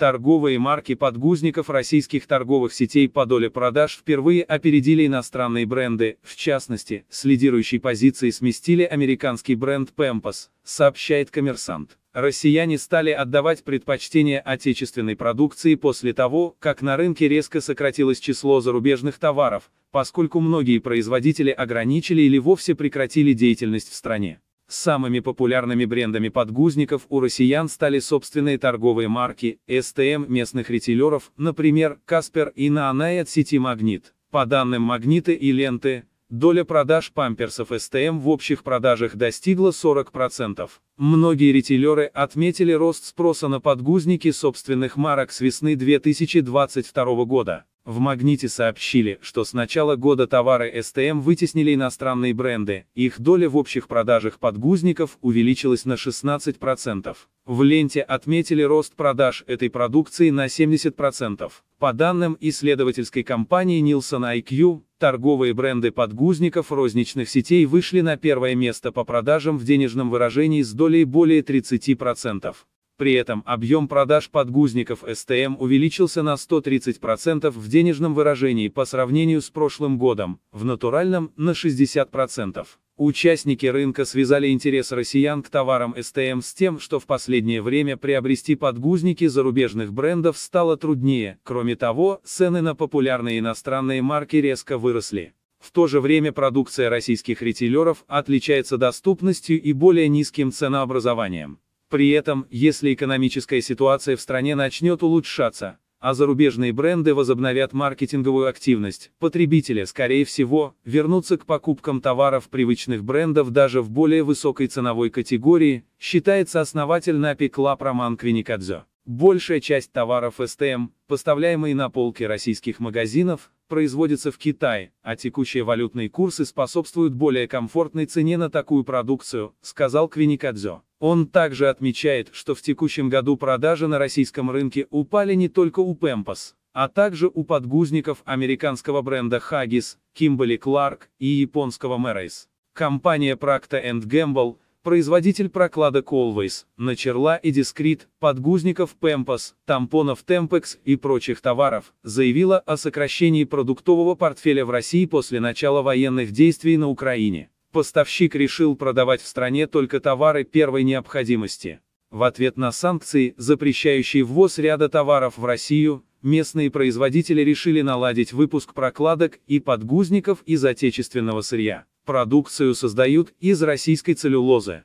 Торговые марки подгузников российских торговых сетей по доле продаж впервые опередили иностранные бренды, в частности, с лидирующей позиции сместили американский бренд Pampas, сообщает коммерсант. Россияне стали отдавать предпочтение отечественной продукции после того, как на рынке резко сократилось число зарубежных товаров, поскольку многие производители ограничили или вовсе прекратили деятельность в стране. Самыми популярными брендами подгузников у россиян стали собственные торговые марки, СТМ эм местных ритейлеров, например, Каспер и Наанай от сети Магнит. По данным Магниты и Ленты, доля продаж памперсов СТМ эм в общих продажах достигла 40%. Многие ритейлеры отметили рост спроса на подгузники собственных марок с весны 2022 года. В «Магните» сообщили, что с начала года товары СТМ вытеснили иностранные бренды, их доля в общих продажах подгузников увеличилась на 16%. В ленте отметили рост продаж этой продукции на 70%. По данным исследовательской компании Nielsen IQ, торговые бренды подгузников розничных сетей вышли на первое место по продажам в денежном выражении с долей более 30%. При этом объем продаж подгузников СТМ увеличился на 130% в денежном выражении по сравнению с прошлым годом, в натуральном – на 60%. Участники рынка связали интерес россиян к товарам СТМ с тем, что в последнее время приобрести подгузники зарубежных брендов стало труднее. Кроме того, цены на популярные иностранные марки резко выросли. В то же время продукция российских ритейлеров отличается доступностью и более низким ценообразованием. При этом, если экономическая ситуация в стране начнет улучшаться, а зарубежные бренды возобновят маркетинговую активность, потребители, скорее всего, вернутся к покупкам товаров привычных брендов даже в более высокой ценовой категории, считается основатель Напи Клаб Роман Квиникадзе. Большая часть товаров СТМ, эм, поставляемые на полки российских магазинов, производится в Китае, а текущие валютные курсы способствуют более комфортной цене на такую продукцию, сказал Квиникадзе. Он также отмечает, что в текущем году продажи на российском рынке упали не только у Пемпас, а также у подгузников американского бренда Haggis, Kimberly Clark и японского Marais. Компания Procter Gamble, производитель прокладок Always, начерла и Discreet, подгузников Pempas, тампонов Tempex и прочих товаров, заявила о сокращении продуктового портфеля в России после начала военных действий на Украине. Поставщик решил продавать в стране только товары первой необходимости. В ответ на санкции, запрещающие ввоз ряда товаров в Россию, местные производители решили наладить выпуск прокладок и подгузников из отечественного сырья. Продукцию создают из российской целлюлозы.